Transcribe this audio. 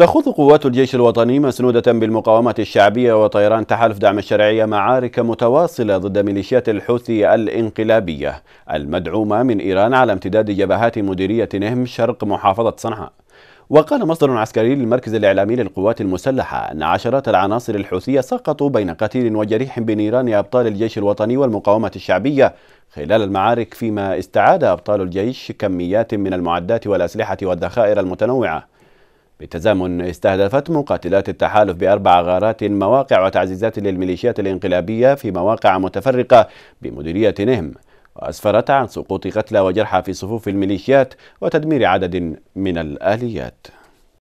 تخوض قوات الجيش الوطني مسنودة بالمقاومة الشعبية وطيران تحالف دعم الشرعية معارك متواصلة ضد ميليشيات الحوثي الانقلابية المدعومة من إيران على امتداد جبهات مديرية نهم شرق محافظة صنعاء وقال مصدر عسكري للمركز الإعلامي للقوات المسلحة أن عشرات العناصر الحوثية سقطوا بين قتيل وجريح بنيران أبطال الجيش الوطني والمقاومة الشعبية خلال المعارك فيما استعاد أبطال الجيش كميات من المعدات والأسلحة والذخائر المتنوعة بالتزامن استهدفت مقاتلات التحالف بأربع غارات مواقع وتعزيزات للميليشيات الانقلابية في مواقع متفرقة بمديرية نهم وأسفرت عن سقوط قتلى وجرحى في صفوف الميليشيات وتدمير عدد من الآليات